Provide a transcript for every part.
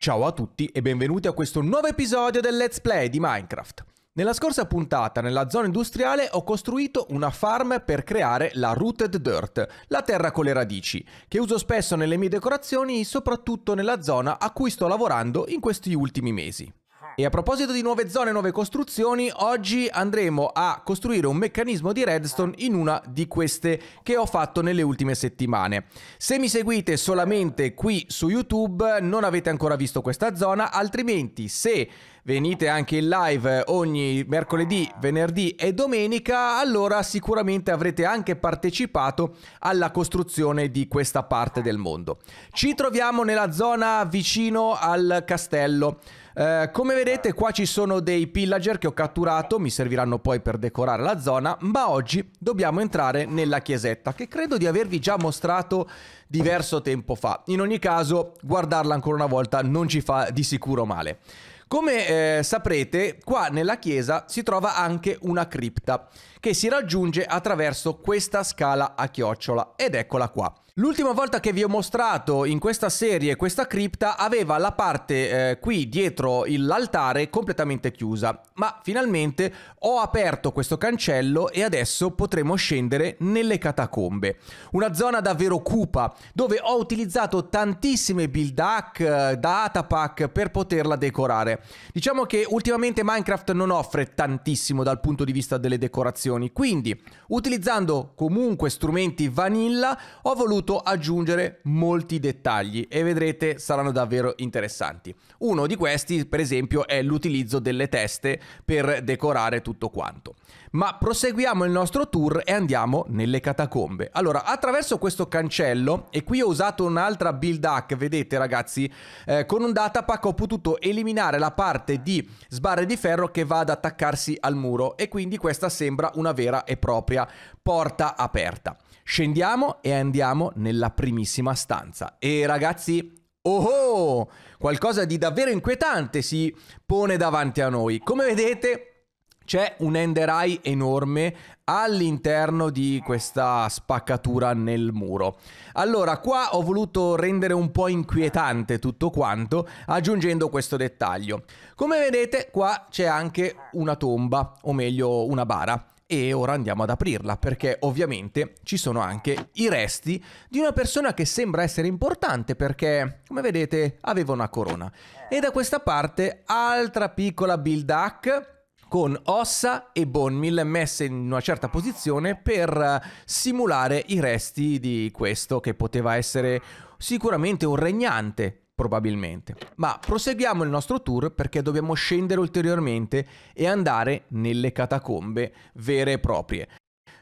Ciao a tutti e benvenuti a questo nuovo episodio del Let's Play di Minecraft. Nella scorsa puntata, nella zona industriale, ho costruito una farm per creare la rooted dirt, la terra con le radici, che uso spesso nelle mie decorazioni, e soprattutto nella zona a cui sto lavorando in questi ultimi mesi. E a proposito di nuove zone e nuove costruzioni, oggi andremo a costruire un meccanismo di redstone in una di queste che ho fatto nelle ultime settimane. Se mi seguite solamente qui su YouTube non avete ancora visto questa zona, altrimenti se venite anche in live ogni mercoledì, venerdì e domenica, allora sicuramente avrete anche partecipato alla costruzione di questa parte del mondo. Ci troviamo nella zona vicino al castello. Eh, come vedete qua ci sono dei pillager che ho catturato, mi serviranno poi per decorare la zona, ma oggi dobbiamo entrare nella chiesetta che credo di avervi già mostrato diverso tempo fa. In ogni caso guardarla ancora una volta non ci fa di sicuro male. Come eh, saprete, qua nella chiesa si trova anche una cripta che si raggiunge attraverso questa scala a chiocciola ed eccola qua. L'ultima volta che vi ho mostrato in questa serie questa cripta aveva la parte eh, qui dietro l'altare completamente chiusa, ma finalmente ho aperto questo cancello e adesso potremo scendere nelle catacombe. Una zona davvero cupa dove ho utilizzato tantissime build hack eh, da Atapak per poterla decorare. Diciamo che ultimamente Minecraft non offre tantissimo dal punto di vista delle decorazioni, quindi utilizzando comunque strumenti vanilla ho voluto potuto aggiungere molti dettagli e vedrete saranno davvero interessanti. Uno di questi, per esempio, è l'utilizzo delle teste per decorare tutto quanto. Ma proseguiamo il nostro tour e andiamo nelle catacombe. Allora, attraverso questo cancello, e qui ho usato un'altra build hack, vedete ragazzi, eh, con un datapack ho potuto eliminare la parte di sbarre di ferro che va ad attaccarsi al muro e quindi questa sembra una vera e propria porta aperta. Scendiamo e andiamo nella primissima stanza. E ragazzi, oh, oh qualcosa di davvero inquietante si pone davanti a noi. Come vedete, c'è un Ender Eye enorme all'interno di questa spaccatura nel muro. Allora, qua ho voluto rendere un po' inquietante tutto quanto aggiungendo questo dettaglio. Come vedete, qua c'è anche una tomba, o meglio una bara e ora andiamo ad aprirla perché ovviamente ci sono anche i resti di una persona che sembra essere importante perché come vedete aveva una corona e da questa parte altra piccola build hack con ossa e bone mill messe in una certa posizione per simulare i resti di questo che poteva essere sicuramente un regnante probabilmente. Ma proseguiamo il nostro tour perché dobbiamo scendere ulteriormente e andare nelle catacombe vere e proprie.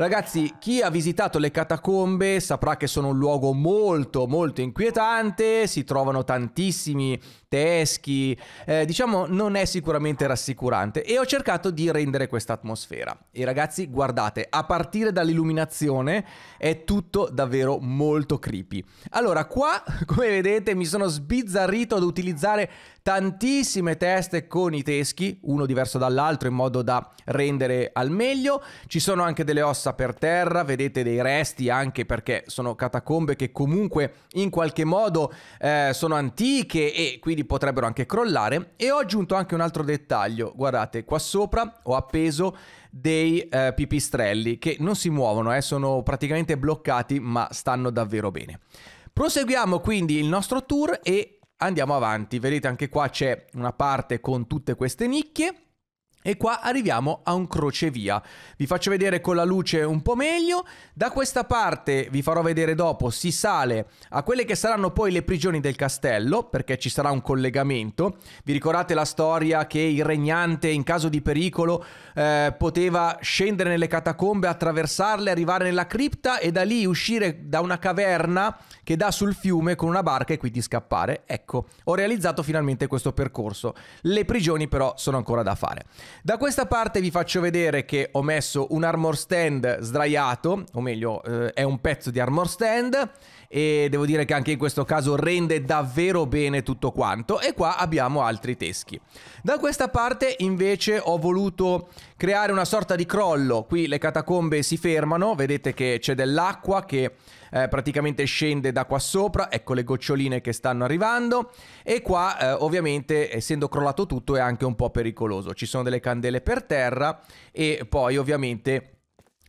Ragazzi, chi ha visitato le catacombe saprà che sono un luogo molto, molto inquietante, si trovano tantissimi teschi, eh, diciamo non è sicuramente rassicurante e ho cercato di rendere questa atmosfera. E ragazzi, guardate, a partire dall'illuminazione è tutto davvero molto creepy. Allora, qua, come vedete, mi sono sbizzarrito ad utilizzare tantissime teste con i teschi, uno diverso dall'altro in modo da rendere al meglio. Ci sono anche delle ossa roccia per terra, vedete dei resti anche perché sono catacombe che comunque in qualche modo eh, sono antiche e quindi potrebbero anche crollare. E ho aggiunto anche un altro dettaglio, guardate qua sopra ho appeso dei eh, pipistrelli che non si muovono, eh, sono praticamente bloccati ma stanno davvero bene. Proseguiamo quindi il nostro tour e andiamo avanti, vedete anche qua c'è una parte con tutte queste nicchie e qua arriviamo a un crocevia. Vi faccio vedere con la luce un po' meglio. Da questa parte, vi farò vedere dopo, si sale a quelle che saranno poi le prigioni del castello, perché ci sarà un collegamento. Vi ricordate la storia che il regnante, in caso di pericolo, eh, poteva scendere nelle catacombe, attraversarle, arrivare nella cripta e da lì uscire da una caverna che dà sul fiume con una barca e quindi scappare. Ecco, ho realizzato finalmente questo percorso. Le prigioni però sono ancora da fare. Da questa parte vi faccio vedere che ho messo un armor stand sdraiato, o meglio eh, è un pezzo di armor stand e devo dire che anche in questo caso rende davvero bene tutto quanto e qua abbiamo altri teschi. Da questa parte invece ho voluto creare una sorta di crollo. Qui le catacombe si fermano, vedete che c'è dell'acqua che eh, praticamente scende da qua sopra, ecco le goccioline che stanno arrivando e qua eh, ovviamente essendo crollato tutto è anche un po' pericoloso. Ci sono delle candele per terra e poi ovviamente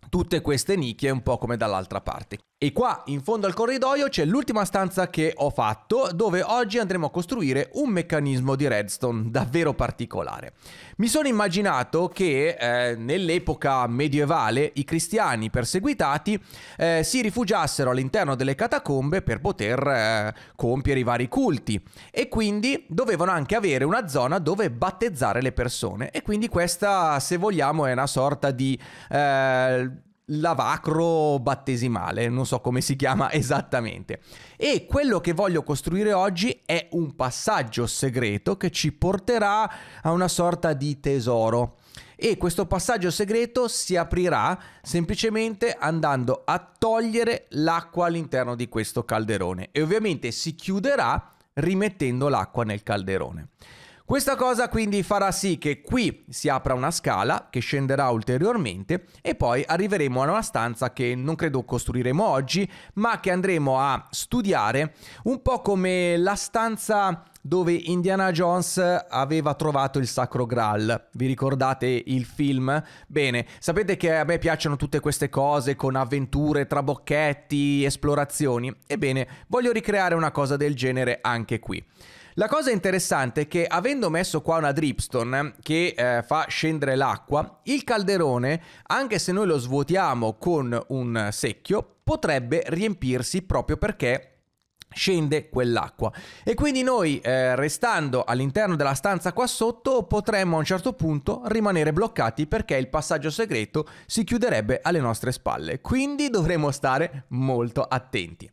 tutte queste nicchie un po' come dall'altra parte. E qua in fondo al corridoio c'è l'ultima stanza che ho fatto dove oggi andremo a costruire un meccanismo di redstone davvero particolare. Mi sono immaginato che eh, nell'epoca medievale i cristiani perseguitati eh, si rifugiassero all'interno delle catacombe per poter eh, compiere i vari culti e quindi dovevano anche avere una zona dove battezzare le persone e quindi questa se vogliamo è una sorta di eh, lavacro battesimale, non so come si chiama esattamente. E quello che voglio costruire oggi è un passaggio segreto che ci porterà a una sorta di tesoro. E questo passaggio segreto si aprirà semplicemente andando a togliere l'acqua all'interno di questo calderone e ovviamente si chiuderà rimettendo l'acqua nel calderone. Questa cosa quindi farà sì che qui si apra una scala che scenderà ulteriormente e poi arriveremo a una stanza che non credo costruiremo oggi, ma che andremo a studiare un po' come la stanza dove Indiana Jones aveva trovato il sacro Graal. Vi ricordate il film? Bene, sapete che a me piacciono tutte queste cose con avventure, trabocchetti, esplorazioni. Ebbene, voglio ricreare una cosa del genere anche qui. La cosa interessante è che avendo messo qua una dripstone che eh, fa scendere l'acqua, il calderone, anche se noi lo svuotiamo con un secchio, potrebbe riempirsi proprio perché scende quell'acqua e quindi noi eh, restando all'interno della stanza qua sotto potremmo a un certo punto rimanere bloccati perché il passaggio segreto si chiuderebbe alle nostre spalle quindi dovremo stare molto attenti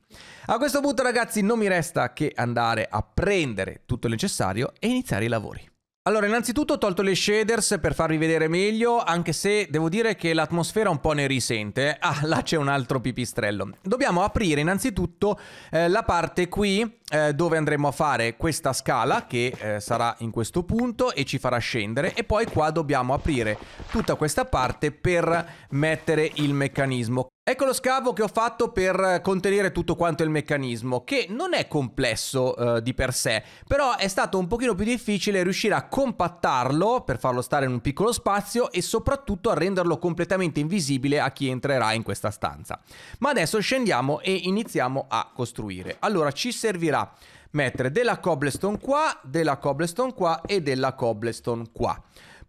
a questo punto ragazzi non mi resta che andare a prendere tutto il necessario e iniziare i lavori allora, innanzitutto ho tolto le shaders per farvi vedere meglio, anche se devo dire che l'atmosfera un po' ne risente. Ah, là c'è un altro pipistrello. Dobbiamo aprire innanzitutto eh, la parte qui eh, dove andremo a fare questa scala che eh, sarà in questo punto e ci farà scendere e poi qua dobbiamo aprire tutta questa parte per mettere il meccanismo. Ecco lo scavo che ho fatto per contenere tutto quanto il meccanismo, che non è complesso eh, di per sé, però è stato un pochino più difficile riuscire a compattarlo per farlo stare in un piccolo spazio e soprattutto a renderlo completamente invisibile a chi entrerà in questa stanza. Ma adesso scendiamo e iniziamo a costruire. Allora ci servirà dovrà mettere della cobblestone qua, della cobblestone qua e della cobblestone qua.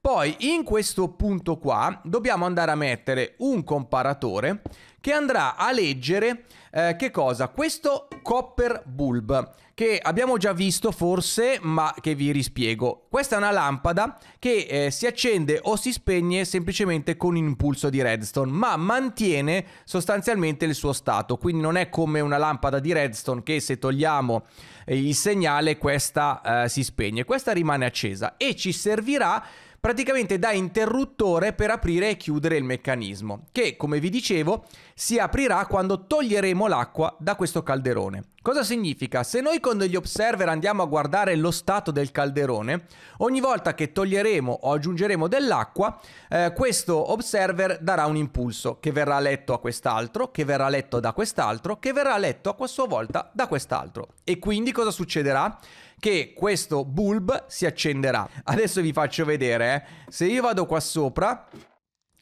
Poi in questo punto qua dobbiamo andare a mettere un comparatore che andrà a leggere eh, che cosa? Questo copper bulb che abbiamo già visto forse, ma che vi rispiego. Questa è una lampada che eh, si accende o si spegne semplicemente con impulso di redstone, ma mantiene sostanzialmente il suo stato, quindi non è come una lampada di redstone che se togliamo eh, il segnale questa eh, si spegne, questa rimane accesa e ci servirà praticamente da interruttore per aprire e chiudere il meccanismo, che come vi dicevo si aprirà quando toglieremo l'acqua da questo calderone. Cosa significa? Se noi con degli observer andiamo a guardare lo stato del calderone, ogni volta che toglieremo o aggiungeremo dell'acqua, eh, questo observer darà un impulso che verrà letto a quest'altro, che verrà letto da quest'altro, che verrà letto a sua volta da quest'altro. E quindi cosa succederà? Che questo bulb si accenderà. Adesso vi faccio vedere, eh. se io vado qua sopra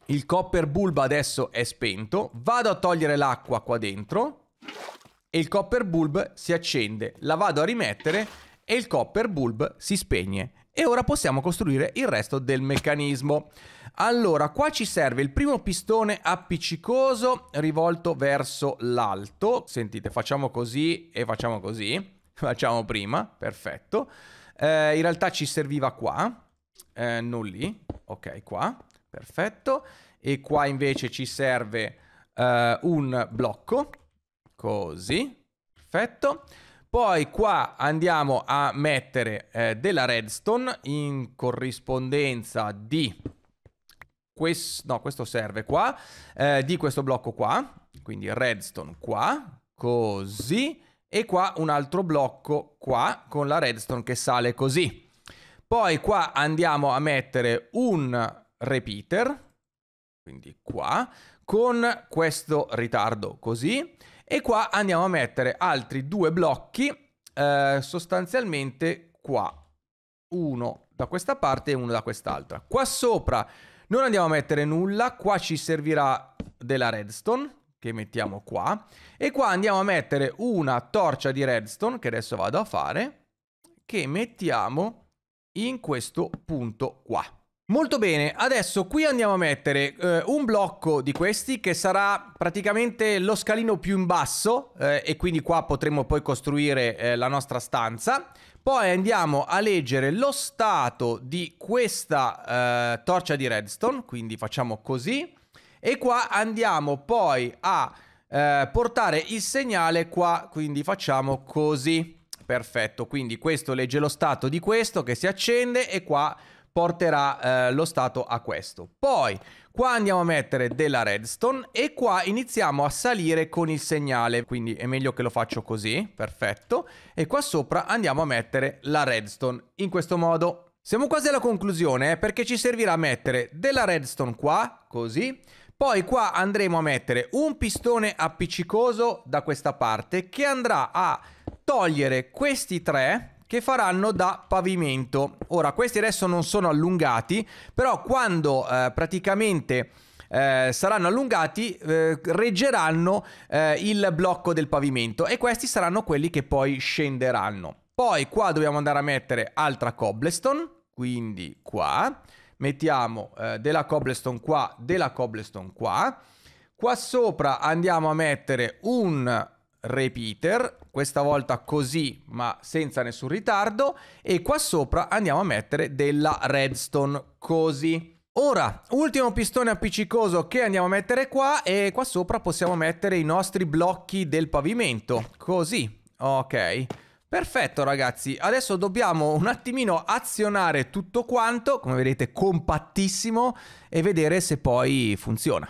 il copper bulb adesso è spento. Vado a togliere l'acqua qua dentro. E il copper bulb si accende. La vado a rimettere e il copper bulb si spegne. E ora possiamo costruire il resto del meccanismo. Allora, qua ci serve il primo pistone appiccicoso rivolto verso l'alto. Sentite, facciamo così e facciamo così. Facciamo prima, perfetto. Eh, in realtà ci serviva qua, eh, non lì, ok, qua perfetto. E qua invece ci serve uh, un blocco, così, perfetto. Poi qua andiamo a mettere eh, della redstone in corrispondenza di questo, no, questo serve qua, eh, di questo blocco qua, quindi redstone qua, così, e qua un altro blocco qua con la redstone che sale così. Poi qua andiamo a mettere un repeater, quindi qua, con questo ritardo così, e qua andiamo a mettere altri due blocchi, eh, sostanzialmente qua, uno da questa parte e uno da quest'altra. Qua sopra non andiamo a mettere nulla, qua ci servirà della redstone, che mettiamo qua, e qua andiamo a mettere una torcia di redstone, che adesso vado a fare, che mettiamo in questo punto qua. Molto bene, adesso qui andiamo a mettere eh, un blocco di questi che sarà praticamente lo scalino più in basso eh, e quindi qua potremo poi costruire eh, la nostra stanza. Poi andiamo a leggere lo stato di questa eh, torcia di redstone, quindi facciamo così. E qua andiamo poi a eh, portare il segnale qua, quindi facciamo così. Perfetto, quindi questo legge lo stato di questo che si accende e qua porterà eh, lo Stato a questo. Poi qua andiamo a mettere della redstone e qua iniziamo a salire con il segnale, quindi è meglio che lo faccio così, perfetto, e qua sopra andiamo a mettere la redstone in questo modo. Siamo quasi alla conclusione eh, perché ci servirà mettere della redstone qua, così, poi qua andremo a mettere un pistone appiccicoso da questa parte che andrà a togliere questi tre che faranno da pavimento. Ora, questi adesso non sono allungati, però quando eh, praticamente eh, saranno allungati, eh, reggeranno eh, il blocco del pavimento e questi saranno quelli che poi scenderanno. Poi qua dobbiamo andare a mettere altra cobblestone, quindi qua. Mettiamo eh, della cobblestone qua, della cobblestone qua. Qua sopra andiamo a mettere un repeater, questa volta così ma senza nessun ritardo e qua sopra andiamo a mettere della redstone così. Ora, ultimo pistone appiccicoso che andiamo a mettere qua e qua sopra possiamo mettere i nostri blocchi del pavimento, così, ok. Perfetto ragazzi, adesso dobbiamo un attimino azionare tutto quanto, come vedete compattissimo, e vedere se poi funziona.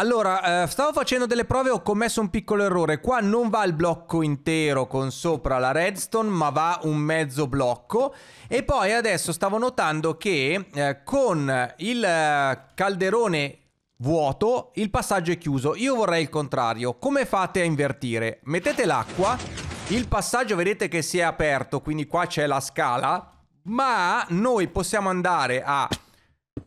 Allora, eh, stavo facendo delle prove e ho commesso un piccolo errore. Qua non va il blocco intero con sopra la redstone, ma va un mezzo blocco. E poi adesso stavo notando che eh, con il eh, calderone vuoto il passaggio è chiuso. Io vorrei il contrario. Come fate a invertire? Mettete l'acqua, il passaggio vedete che si è aperto, quindi qua c'è la scala, ma noi possiamo andare a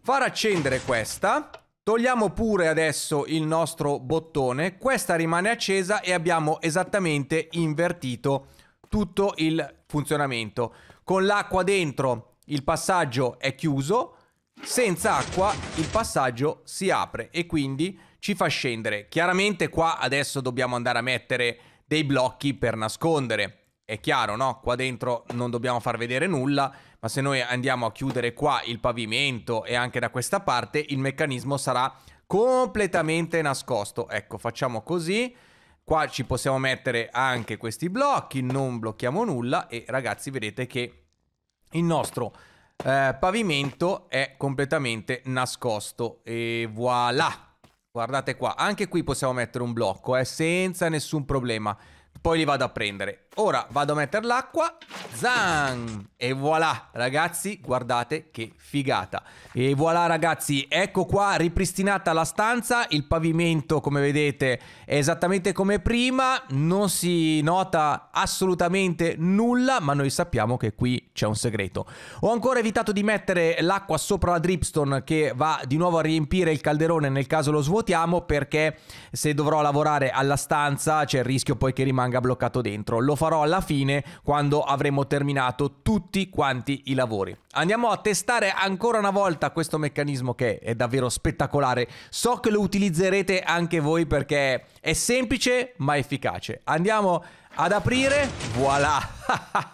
far accendere questa Togliamo pure adesso il nostro bottone, questa rimane accesa e abbiamo esattamente invertito tutto il funzionamento. Con l'acqua dentro il passaggio è chiuso, senza acqua il passaggio si apre e quindi ci fa scendere. Chiaramente qua adesso dobbiamo andare a mettere dei blocchi per nascondere è chiaro, no? Qua dentro non dobbiamo far vedere nulla, ma se noi andiamo a chiudere qua il pavimento e anche da questa parte, il meccanismo sarà completamente nascosto. Ecco, facciamo così. Qua ci possiamo mettere anche questi blocchi, non blocchiamo nulla e ragazzi vedete che il nostro eh, pavimento è completamente nascosto e voilà. Guardate qua, anche qui possiamo mettere un blocco, eh, senza nessun problema. Poi li vado a prendere. Ora vado a mettere l'acqua. zang! E voilà, ragazzi, guardate che figata. E voilà, ragazzi, ecco qua ripristinata la stanza. Il pavimento, come vedete, è esattamente come prima. Non si nota assolutamente nulla, ma noi sappiamo che qui c'è un segreto. Ho ancora evitato di mettere l'acqua sopra la dripstone che va di nuovo a riempire il calderone nel caso lo svuotiamo, perché se dovrò lavorare alla stanza c'è il rischio poi che rimanga rimanga bloccato dentro. Lo farò alla fine quando avremo terminato tutti quanti i lavori. Andiamo a testare ancora una volta questo meccanismo che è davvero spettacolare. So che lo utilizzerete anche voi perché è semplice ma efficace. Andiamo ad aprire, voilà,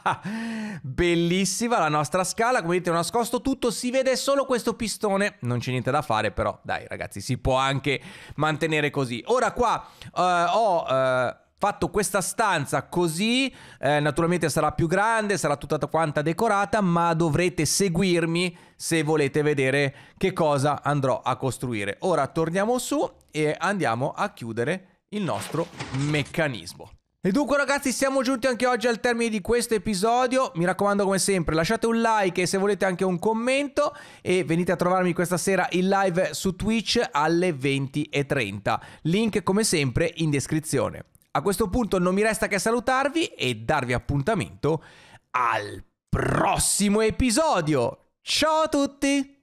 bellissima la nostra scala, come vedete ho nascosto tutto, si vede solo questo pistone, non c'è niente da fare però, dai ragazzi, si può anche mantenere così. Ora qua uh, ho... Uh, fatto questa stanza così, eh, naturalmente sarà più grande, sarà tutta quanta decorata, ma dovrete seguirmi se volete vedere che cosa andrò a costruire. Ora torniamo su e andiamo a chiudere il nostro meccanismo. E dunque ragazzi siamo giunti anche oggi al termine di questo episodio, mi raccomando come sempre lasciate un like e se volete anche un commento e venite a trovarmi questa sera in live su Twitch alle 20.30, link come sempre in descrizione. A questo punto non mi resta che salutarvi e darvi appuntamento al prossimo episodio. Ciao a tutti!